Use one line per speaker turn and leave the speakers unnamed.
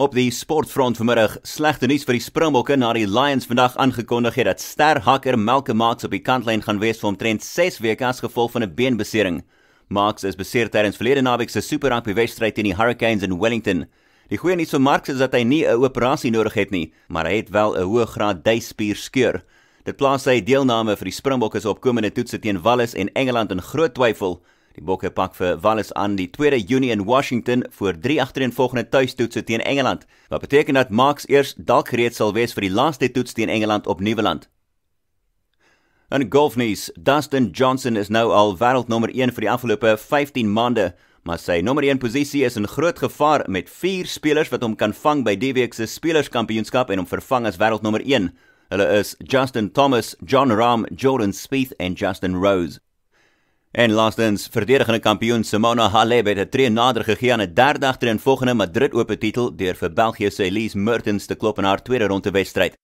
Op die sportfront vanmiddag, slegte nuus vir die Springbokke nadat die Lions vandag aangekondig het dat sterhakker Melke Marks op die kantlyn gaan wees vir omtrent 6 weke as gevolg van 'n beenbesering. Marks is beseer tydens verlede naweek se Super Rugby wedstryd teen die Hurricanes in Wellington. Die goeie nuus vir Marks is dat hy nie 'n operasie nodig het nie, maar hy het wel 'n hoë graad duispierskeur. Dit plaas sy deelname vir die Springbokke se opkomende toetse teen Wallis en Engeland in groot twyfel. Die Bokke pak vir Wallace aan die 2de Junie in Washington vir 3 agtereenvolgende tuistoetse teen Engeland. Wat beteken dat Max eers dalk gereed sal wees vir die laaste toets teen Engeland op Nieuweland. In golfnuus, Dustin Johnson is nou al wêreldnommer 1 vir die afgelope 15 maande, maar sy nommer 1 posisie is in groot gevaar met 4 spelers wat hom kan vang by die week se spelerskampioenskap en hom vervang as wêreldnommer 1. Hulle is Justin Thomas, John Rahm, Jordan Spieth en Justin Rose. En laastens, verdedigende kampioen Simona Halep het 'n tree nader gegee aan 'n derde agter in volgende Madrid-ope titel deur vir België se Elise Mertens te klop in haar tweede ronde wedstryd.